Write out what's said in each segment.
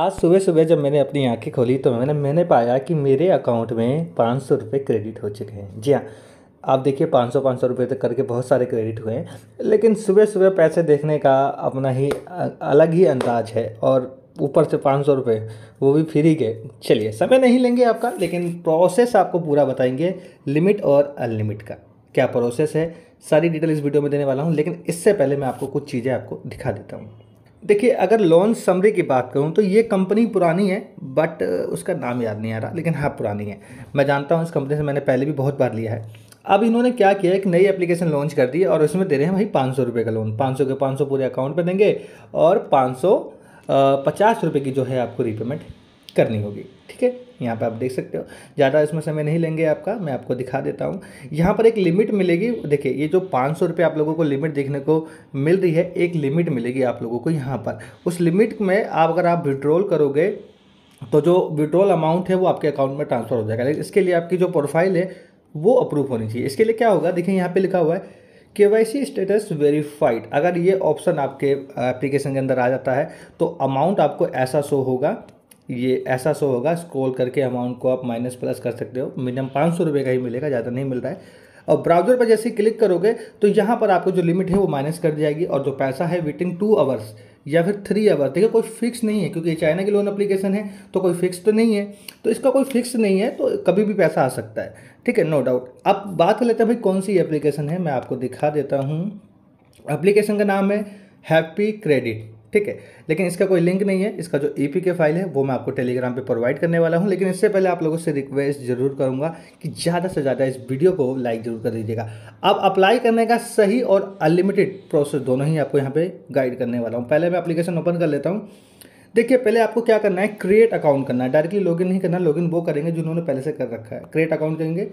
आज सुबह सुबह जब मैंने अपनी आंखें खोली तो मैंने मैंने पाया कि मेरे अकाउंट में पाँच सौ रुपये क्रेडिट हो चुके हैं जी हाँ आप देखिए पाँच सौ पाँच सौ रुपये तक तो करके बहुत सारे क्रेडिट हुए हैं लेकिन सुबह सुबह पैसे देखने का अपना ही अलग ही अंदाज है और ऊपर से पाँच सौ रुपये वो भी फ्री के चलिए समय नहीं लेंगे आपका लेकिन प्रोसेस आपको पूरा बताएंगे लिमिट और अनलिमिट का क्या प्रोसेस है सारी डिटेल इस वीडियो में देने वाला हूँ लेकिन इससे पहले मैं आपको कुछ चीज़ें आपको दिखा देता हूँ देखिए अगर लोन समरी की बात करूँ तो ये कंपनी पुरानी है बट उसका नाम याद नहीं आ रहा लेकिन हाँ पुरानी है मैं जानता हूँ इस कंपनी से मैंने पहले भी बहुत बार लिया है अब इन्होंने क्या किया एक नई एप्लीकेशन लॉन्च कर दी और उसमें दे रहे हैं भाई पाँच सौ रुपये का लोन पाँच सौ के पाँच सौ पूरे अकाउंट पर देंगे और पाँच सौ पचास रुपये की जो है आपको रीपेमेंट करनी होगी ठीक है यहाँ पर आप देख सकते हो ज़्यादा इसमें समय नहीं लेंगे आपका मैं आपको दिखा देता हूँ यहाँ पर एक लिमिट मिलेगी देखिए ये जो पाँच सौ आप लोगों को लिमिट देखने को मिल रही है एक लिमिट मिलेगी आप लोगों को यहाँ पर उस लिमिट में आप अगर आप विड्रॉल करोगे तो जो विड्रॉल अमाउंट है वो आपके अकाउंट में ट्रांसफ़र हो जाएगा लेकिन इसके लिए आपकी जो प्रोफाइल है वो अप्रूव होनी चाहिए इसके लिए क्या होगा देखिए यहाँ पे लिखा हुआ है के वाई सी स्टेटस वेरीफाइड अगर ये ऑप्शन आपके एप्लीकेशन के अंदर आ जाता है तो अमाउंट आपको ऐसा शो होगा ये ऐसा शो होगा स्क्रॉल करके अमाउंट को आप माइनस प्लस कर सकते हो मिनिमम पाँच सौ रुपये का ही मिलेगा ज़्यादा नहीं मिल रहा है और ब्राउज़र पर जैसे क्लिक करोगे तो यहाँ पर आपको जो लिमिट है वो माइनस कर जाएगी और जो पैसा है विद इन टू आवर्स या फिर थ्री आवर्स देखिए कोई फिक्स नहीं है क्योंकि ये चाइना की लोन एप्लीकेशन है तो कोई फिक्स तो नहीं है तो इसका कोई फिक्स नहीं है तो कभी भी पैसा आ सकता है ठीक है नो डाउट अब बात कर लेते हैं भाई कौन सी एप्लीकेशन है मैं आपको दिखा देता हूँ एप्लीकेशन का नाम है हैप्पी क्रेडिट ठीक है लेकिन इसका कोई लिंक नहीं है इसका जो ई पी के फाइल है वो मैं आपको टेलीग्राम पे प्रोवाइड करने वाला हूँ लेकिन इससे पहले आप लोगों से रिक्वेस्ट जरूर करूँगा कि ज़्यादा से ज़्यादा इस वीडियो को लाइक जरूर कर दीजिएगा अब अप्लाई करने का सही और अनलिमिटेड प्रोसेस दोनों ही आपको यहाँ पर गाइड करने वाला हूँ पहले मैं अप्लीकेशन ओपन कर लेता हूँ देखिए पहले आपको क्या करना है क्रिएट अकाउंट करना है डायरेक्टली लॉगिन नहीं करना लॉगिन वो करेंगे जिन्होंने पहले से कर रखा है क्रिएट अकाउंट करेंगे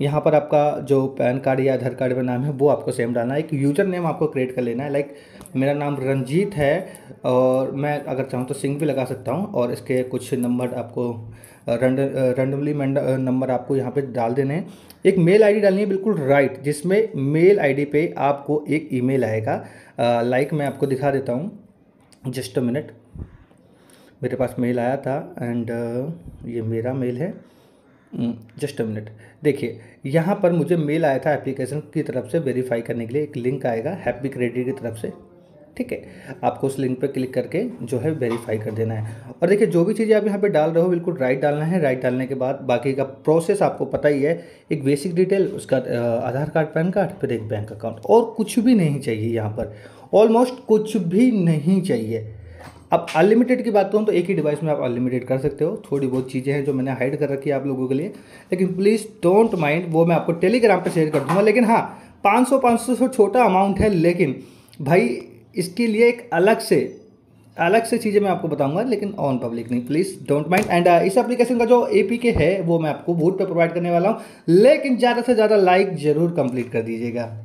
यहाँ पर आपका जो पैन कार्ड या आधार कार्ड का नाम है वो आपको सेम डालना है एक यूजर नेम आपको क्रिएट कर लेना है लाइक like, मेरा नाम रंजीत है और मैं अगर चाहूँ तो सिंग भी लगा सकता हूँ और इसके कुछ नंबर आपको रैंड रैंडमली नंबर आपको यहाँ पे डाल देने हैं एक मेल आईडी डालनी है बिल्कुल राइट जिसमें मेल आईडी पे आपको एक ईमेल आएगा लाइक मैं आपको दिखा देता हूँ जस्ट अ मिनट मेरे पास मेल आया था एंड ये मेरा मेल है जस्ट अ मिनट देखिए यहाँ पर मुझे मेल आया था एप्लीकेशन की तरफ से वेरीफाई करने के लिए एक लिंक आएगा हैप्पी क्रेडिट की तरफ से ठीक है आपको उस लिंक पर क्लिक करके जो है वेरीफाई कर देना है और देखिए जो भी चीज़ें आप यहाँ पे डाल रहे हो बिल्कुल राइट डालना है राइट डालने के बाद बाकी का प्रोसेस आपको पता ही है एक बेसिक डिटेल उसका आधार कार्ड पैन कार्ड फिर एक बैंक अकाउंट और कुछ भी नहीं चाहिए यहाँ पर ऑलमोस्ट कुछ भी नहीं चाहिए अब अनलिमिटेड की बात करूँ तो एक ही डिवाइस में आप अनलिमिटेड कर सकते हो थोड़ी बहुत चीज़ें हैं जो मैंने हाइड कर रखी है आप लोगों के लिए लेकिन प्लीज़ डोंट माइंड वो मैं आपको टेलीग्राम पर शेयर कर दूँगा लेकिन हाँ पाँच सौ पाँच सौ छोटा अमाउंट है लेकिन भाई इसके लिए एक अलग से अलग से चीज़ें मैं आपको बताऊंगा लेकिन ऑन पब्लिक नहीं प्लीज़ डोंट माइंड एंड इस एप्लीकेशन का जो ए है वो मैं आपको वोट पर प्रोवाइड करने वाला हूँ लेकिन ज़्यादा से ज़्यादा लाइक ज़रूर कंप्लीट कर दीजिएगा